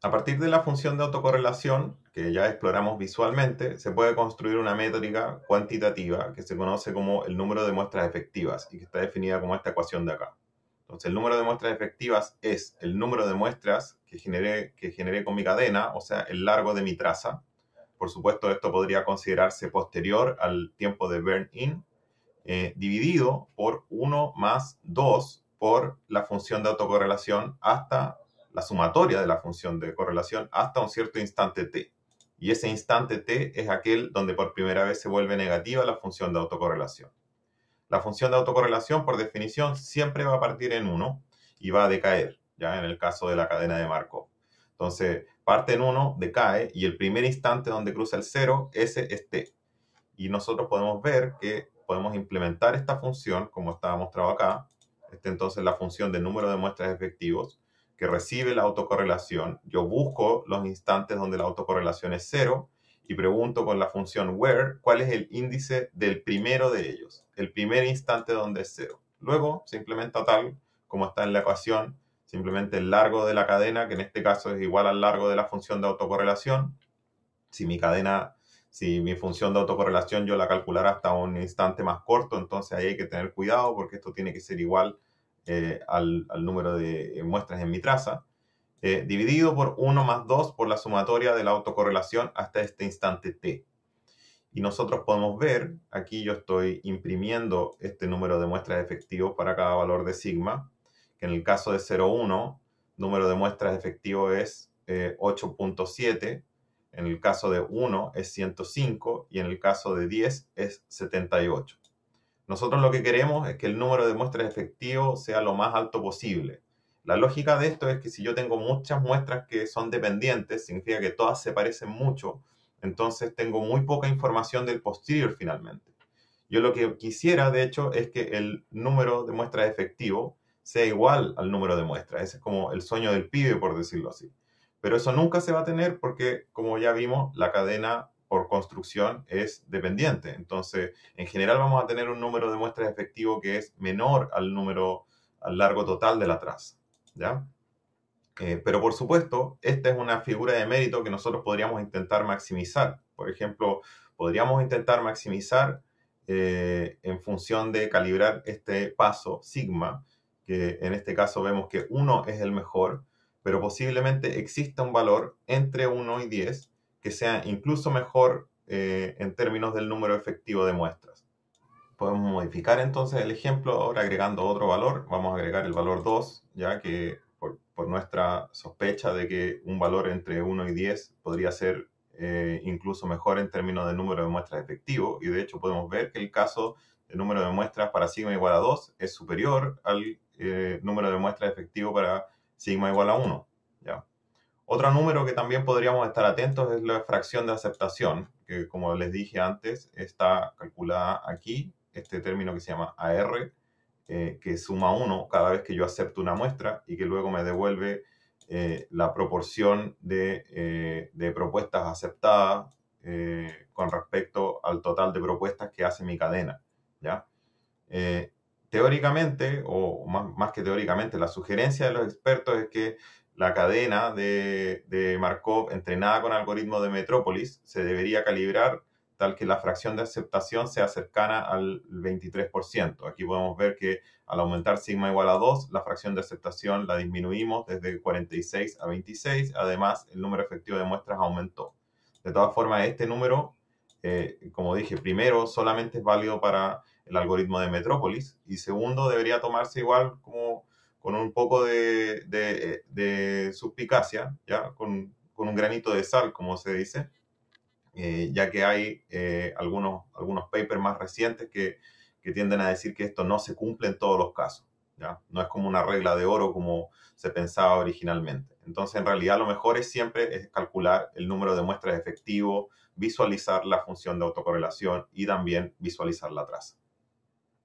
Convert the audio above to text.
A partir de la función de autocorrelación, que ya exploramos visualmente, se puede construir una métrica cuantitativa que se conoce como el número de muestras efectivas y que está definida como esta ecuación de acá. Entonces, el número de muestras efectivas es el número de muestras que generé, que con mi cadena, o sea, el largo de mi traza. Por supuesto, esto podría considerarse posterior al tiempo de burn-in, eh, dividido por 1 más 2 por la función de autocorrelación hasta sumatoria de la función de correlación hasta un cierto instante t. Y ese instante t es aquel donde por primera vez se vuelve negativa la función de autocorrelación. La función de autocorrelación, por definición, siempre va a partir en 1 y va a decaer, ya en el caso de la cadena de Markov. Entonces, parte en 1, decae, y el primer instante donde cruza el 0, ese es t. Y nosotros podemos ver que podemos implementar esta función, como está mostrado acá, este entonces la función de número de muestras efectivos, que recibe la autocorrelación, yo busco los instantes donde la autocorrelación es cero y pregunto con la función where cuál es el índice del primero de ellos, el primer instante donde es cero. Luego simplemente tal como está en la ecuación, simplemente el largo de la cadena, que en este caso es igual al largo de la función de autocorrelación. Si mi cadena, si mi función de autocorrelación yo la calculará hasta un instante más corto, entonces ahí hay que tener cuidado porque esto tiene que ser igual eh, al, número de eh, muestras en mi traza, eh, dividido por 1 más 2 por la sumatoria de la autocorrelación hasta este instante t. Y nosotros podemos ver, aquí yo estoy imprimiendo este número de muestras efectivos para cada valor de sigma, que en el caso de 0,1, número de muestras efectivo es 8.7, en el caso de 1 es 105 y en el caso de 10 es 78. Nosotros lo que queremos es que el número de muestras efectivo sea lo más alto posible. La lógica de esto es que si yo tengo muchas muestras que son dependientes, significa que todas se parecen mucho, entonces tengo muy poca información del posterior finalmente. Yo lo que quisiera, de hecho, es que el número de muestras efectivo sea igual al número de muestras. Ese es como el sueño del pibe, por decirlo así. Pero eso nunca se va a tener porque, como ya vimos, la cadena por construcción es dependiente. Entonces, en general vamos a tener un número de muestras efectivo que es menor al número, al largo total de la traza. ¿ya? Eh, pero por supuesto, esta es una figura de mérito que nosotros podríamos intentar maximizar. Por ejemplo, podríamos intentar maximizar eh, en función de calibrar este paso sigma, que en este caso vemos que 1 es el mejor, pero posiblemente exista un valor entre 1 y 10 sea incluso mejor eh, en términos del número efectivo de muestras. Podemos modificar entonces el ejemplo ahora agregando otro valor. Vamos a agregar el valor 2, ya que por, nuestra sospecha de que un valor entre 1 y 10 podría ser eh, incluso mejor en términos del número de muestras efectivo. Y de hecho podemos ver que el caso de número de muestras para sigma igual a 2 es superior al eh, número de muestras efectivo para sigma igual a 1. ¿ya? Otro número que también podríamos estar atentos es la fracción de aceptación, que como les dije antes, está calculada aquí, este término que se llama AR, eh, que suma uno cada vez que yo acepto una muestra y que luego me devuelve eh, la proporción de, eh, propuestas aceptadas con respecto al total de propuestas que hace mi cadena. ¿ya? teóricamente, o más, más que teóricamente, la sugerencia de los expertos es que la cadena de, Markov entrenada con algoritmo de Metrópolis se debería calibrar tal que la fracción de aceptación sea cercana al 23%. Aquí podemos ver que al aumentar sigma igual a 2, la fracción de aceptación la disminuimos desde 46 a 26. Además, el número efectivo de muestras aumentó. De todas formas, este número, eh, como dije, primero solamente es válido para el algoritmo de Metrópolis y segundo debería tomarse igual como con un poco de suspicacia, ¿ya? Con, un granito de sal, como se dice, eh, ya que hay eh, algunos, algunos papers más recientes que, que, tienden a decir que esto no se cumple en todos los casos, ¿ya? No es como una regla de oro como se pensaba originalmente. Entonces, en realidad, lo mejor es siempre es calcular el número de muestras efectivo, visualizar la función de autocorrelación y también visualizar la traza.